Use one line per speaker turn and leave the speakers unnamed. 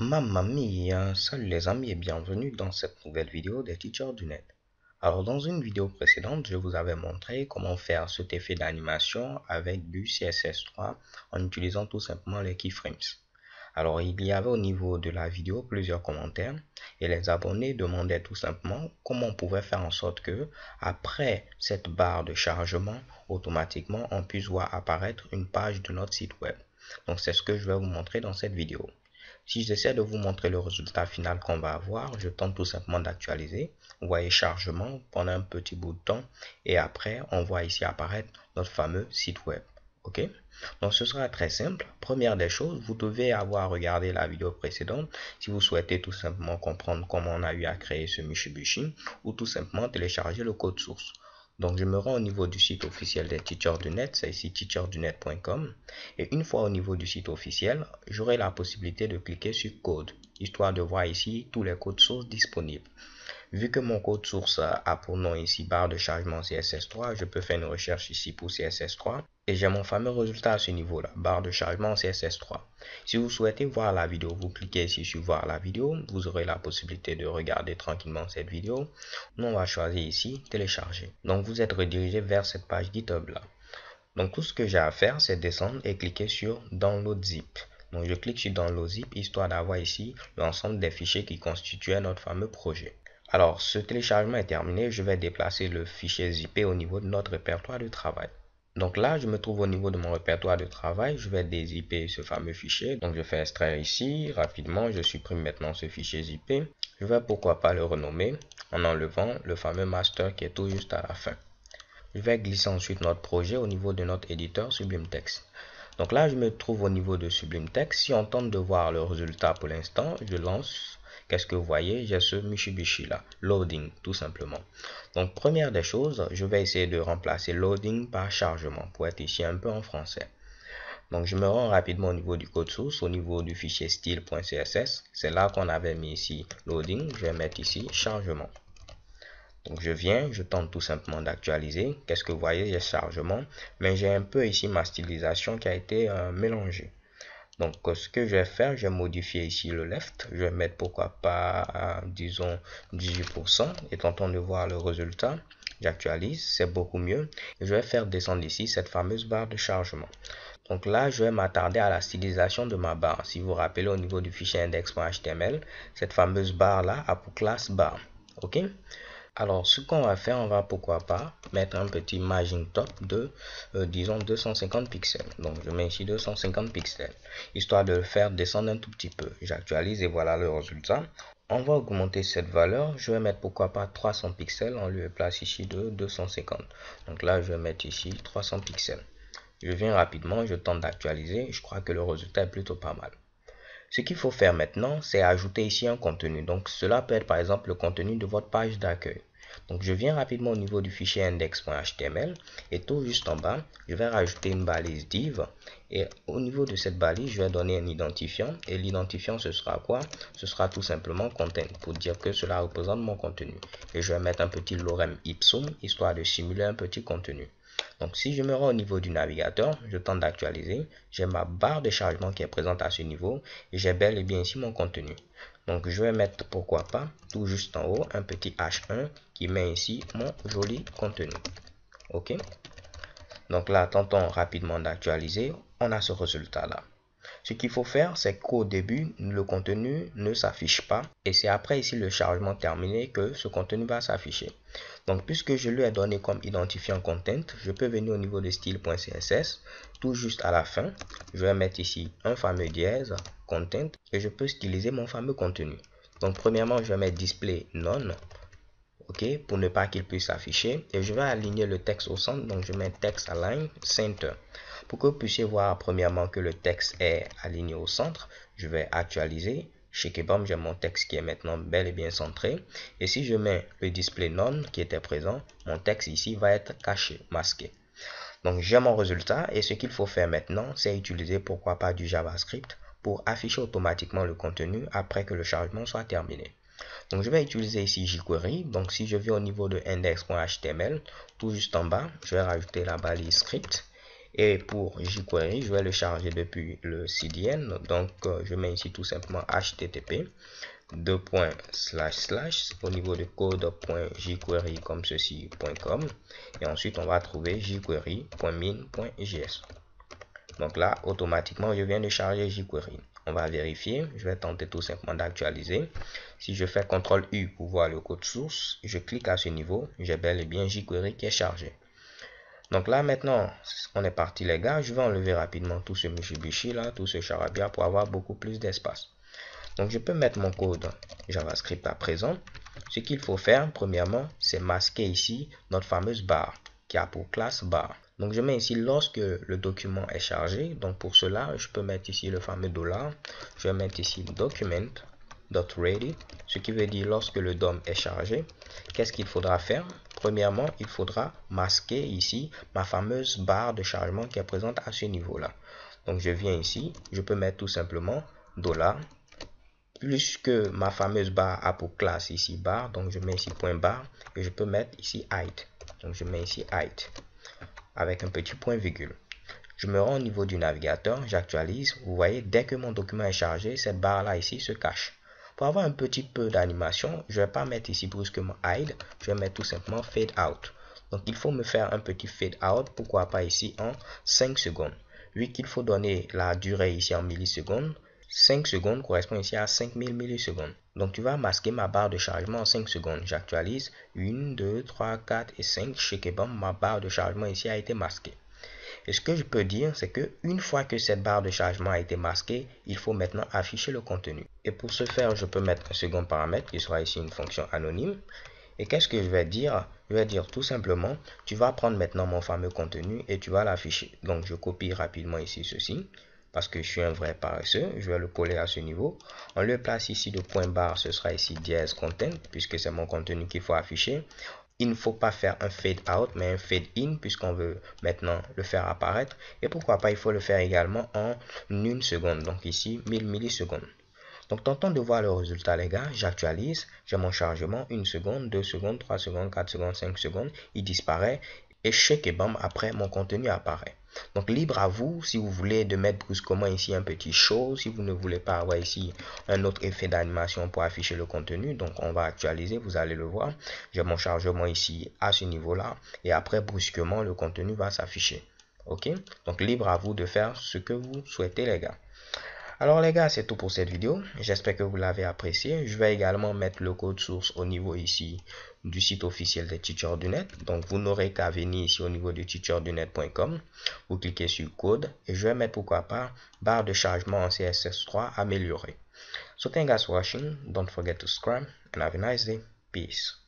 Mamma mia, salut les amis et bienvenue dans cette nouvelle vidéo des Teachers du Net. Alors dans une vidéo précédente, je vous avais montré comment faire cet effet d'animation avec du CSS3 en utilisant tout simplement les keyframes. Alors il y avait au niveau de la vidéo plusieurs commentaires et les abonnés demandaient tout simplement comment on pouvait faire en sorte que après cette barre de chargement, automatiquement on puisse voir apparaître une page de notre site web. Donc c'est ce que je vais vous montrer dans cette vidéo. Si j'essaie de vous montrer le résultat final qu'on va avoir, je tente tout simplement d'actualiser. Vous voyez chargement pendant un petit bout de temps et après on voit ici apparaître notre fameux site web. OK Donc ce sera très simple. Première des choses, vous devez avoir regardé la vidéo précédente si vous souhaitez tout simplement comprendre comment on a eu à créer ce Mitsubishi ou tout simplement télécharger le code source. Donc je me rends au niveau du site officiel des teachers du net, c'est ici teacherdunet.com et une fois au niveau du site officiel, j'aurai la possibilité de cliquer sur code, histoire de voir ici tous les codes sources disponibles. Vu que mon code source a pour nom ici barre de chargement CSS3, je peux faire une recherche ici pour CSS3 et j'ai mon fameux résultat à ce niveau-là, barre de chargement CSS3. Si vous souhaitez voir la vidéo, vous cliquez ici sur voir la vidéo, vous aurez la possibilité de regarder tranquillement cette vidéo. Nous, on va choisir ici télécharger. Donc, vous êtes redirigé vers cette page GitHub là. Donc, tout ce que j'ai à faire, c'est descendre et cliquer sur download zip. Donc je clique sur Download Zip histoire d'avoir ici l'ensemble des fichiers qui constituaient notre fameux projet. Alors, ce téléchargement est terminé. Je vais déplacer le fichier zip au niveau de notre répertoire de travail. Donc là, je me trouve au niveau de mon répertoire de travail. Je vais dézipper ce fameux fichier. Donc, je fais extraire ici. Rapidement, je supprime maintenant ce fichier zip. Je vais pourquoi pas le renommer en enlevant le fameux master qui est tout juste à la fin. Je vais glisser ensuite notre projet au niveau de notre éditeur Sublime Text. Donc là, je me trouve au niveau de Sublime Text. Si on tente de voir le résultat pour l'instant, je lance Qu'est-ce que vous voyez J'ai ce mishibishi là, loading tout simplement. Donc première des choses, je vais essayer de remplacer loading par chargement pour être ici un peu en français. Donc je me rends rapidement au niveau du code source, au niveau du fichier style.css. C'est là qu'on avait mis ici loading, je vais mettre ici chargement. Donc je viens, je tente tout simplement d'actualiser. Qu'est-ce que vous voyez J'ai chargement, mais j'ai un peu ici ma stylisation qui a été euh, mélangée. Donc, ce que je vais faire, je vais modifier ici le left. Je vais mettre, pourquoi pas, euh, disons, 18%. Et tentons de voir le résultat. J'actualise, c'est beaucoup mieux. je vais faire descendre ici cette fameuse barre de chargement. Donc là, je vais m'attarder à la stylisation de ma barre. Si vous vous rappelez, au niveau du fichier index.html, cette fameuse barre-là a pour classe barre. OK alors, ce qu'on va faire, on va pourquoi pas mettre un petit margin top de, euh, disons, 250 pixels. Donc, je mets ici 250 pixels, histoire de le faire descendre un tout petit peu. J'actualise et voilà le résultat. On va augmenter cette valeur. Je vais mettre pourquoi pas 300 pixels On lui place ici de 250. Donc là, je vais mettre ici 300 pixels. Je viens rapidement, je tente d'actualiser. Je crois que le résultat est plutôt pas mal. Ce qu'il faut faire maintenant, c'est ajouter ici un contenu. Donc cela peut être par exemple le contenu de votre page d'accueil. Donc je viens rapidement au niveau du fichier index.html et tout juste en bas, je vais rajouter une balise div et au niveau de cette balise, je vais donner un identifiant et l'identifiant ce sera quoi Ce sera tout simplement content pour dire que cela représente mon contenu. Et je vais mettre un petit lorem ipsum histoire de simuler un petit contenu. Donc si je me rends au niveau du navigateur, je tente d'actualiser, j'ai ma barre de chargement qui est présente à ce niveau et j'ai bel et bien ici mon contenu. Donc je vais mettre pourquoi pas tout juste en haut un petit H1 qui met ici mon joli contenu. OK Donc là, tentons rapidement d'actualiser. On a ce résultat là. Ce qu'il faut faire, c'est qu'au début, le contenu ne s'affiche pas et c'est après ici le chargement terminé que ce contenu va s'afficher. Donc puisque je lui ai donné comme identifiant content, je peux venir au niveau de style.css tout juste à la fin, je vais mettre ici un fameux dièse content et je peux styliser mon fameux contenu. Donc premièrement, je vais mettre display non, ok, pour ne pas qu'il puisse s'afficher. Et je vais aligner le texte au centre, donc je mets text align center. Pour que vous puissiez voir premièrement que le texte est aligné au centre, je vais actualiser. Chez Kebam, j'ai mon texte qui est maintenant bel et bien centré. Et si je mets le display non qui était présent, mon texte ici va être caché, masqué. Donc j'ai mon résultat et ce qu'il faut faire maintenant, c'est utiliser pourquoi pas du JavaScript pour afficher automatiquement le contenu après que le chargement soit terminé. Donc je vais utiliser ici jQuery. Donc si je vais au niveau de index.html, tout juste en bas, je vais rajouter la balise script. Et pour jQuery, je vais le charger depuis le CDN. Donc euh, je mets ici tout simplement HTTP deux points slash slash au niveau de code comme et ensuite on va trouver jQuery.min.js donc là automatiquement je viens de charger jQuery on va vérifier je vais tenter tout simplement d'actualiser si je fais ctrl U pour voir le code source je clique à ce niveau j'ai bel et bien jQuery qui est chargé donc là maintenant, on est parti les gars, je vais enlever rapidement tout ce Mitsubishi là, tout ce charabia pour avoir beaucoup plus d'espace. Donc je peux mettre mon code JavaScript à présent. Ce qu'il faut faire, premièrement, c'est masquer ici notre fameuse barre qui a pour classe barre. Donc je mets ici lorsque le document est chargé. Donc pour cela, je peux mettre ici le fameux dollar. Je vais mettre ici document.ready, ce qui veut dire lorsque le DOM est chargé. Qu'est-ce qu'il faudra faire Premièrement, il faudra masquer ici ma fameuse barre de chargement qui est présente à ce niveau-là. Donc je viens ici, je peux mettre tout simplement dollar plus que ma fameuse barre a pour classe ici barre, donc je mets ici point barre et je peux mettre ici height. Donc je mets ici height avec un petit point virgule. Je me rends au niveau du navigateur, j'actualise. Vous voyez, dès que mon document est chargé, cette barre-là ici se cache. Pour avoir un petit peu d'animation, je ne vais pas mettre ici brusquement hide, je vais mettre tout simplement fade out. Donc il faut me faire un petit fade out, pourquoi pas ici en 5 secondes. Vu qu'il faut donner la durée ici en millisecondes, 5 secondes correspond ici à 5000 millisecondes. Donc tu vas masquer ma barre de chargement en 5 secondes. J'actualise 1, 2, 3, 4 et 5. et bam, ma barre de chargement ici a été masquée. Et ce que je peux dire, c'est que une fois que cette barre de chargement a été masquée, il faut maintenant afficher le contenu. Et pour ce faire, je peux mettre un second paramètre qui sera ici une fonction anonyme. Et qu'est-ce que je vais dire Je vais dire tout simplement, tu vas prendre maintenant mon fameux contenu et tu vas l'afficher. Donc je copie rapidement ici ceci parce que je suis un vrai paresseux, je vais le coller à ce niveau. On le place ici de point barre, ce sera ici dièse content, puisque c'est mon contenu qu'il faut afficher. Il ne faut pas faire un fade out, mais un fade in, puisqu'on veut maintenant le faire apparaître. Et pourquoi pas, il faut le faire également en une seconde, donc ici 1000 millisecondes. Donc, tentons de voir le résultat, les gars. J'actualise, j'ai mon chargement, une seconde, deux secondes, trois secondes, quatre secondes, cinq secondes. Il disparaît. Et et bam, après, mon contenu apparaît. Donc libre à vous si vous voulez de mettre brusquement ici un petit show, si vous ne voulez pas avoir ici un autre effet d'animation pour afficher le contenu. Donc on va actualiser, vous allez le voir. J'ai mon chargement ici à ce niveau-là et après brusquement le contenu va s'afficher. Ok Donc libre à vous de faire ce que vous souhaitez les gars. Alors les gars, c'est tout pour cette vidéo. J'espère que vous l'avez apprécié. Je vais également mettre le code source au niveau ici du site officiel des teachers du net. Donc vous n'aurez qu'à venir ici au niveau du teacherdunet.com. Vous cliquez sur code et je vais mettre pourquoi pas barre de chargement en CSS3 améliorée. So thank guys for Don't forget to scram and have a nice day. Peace.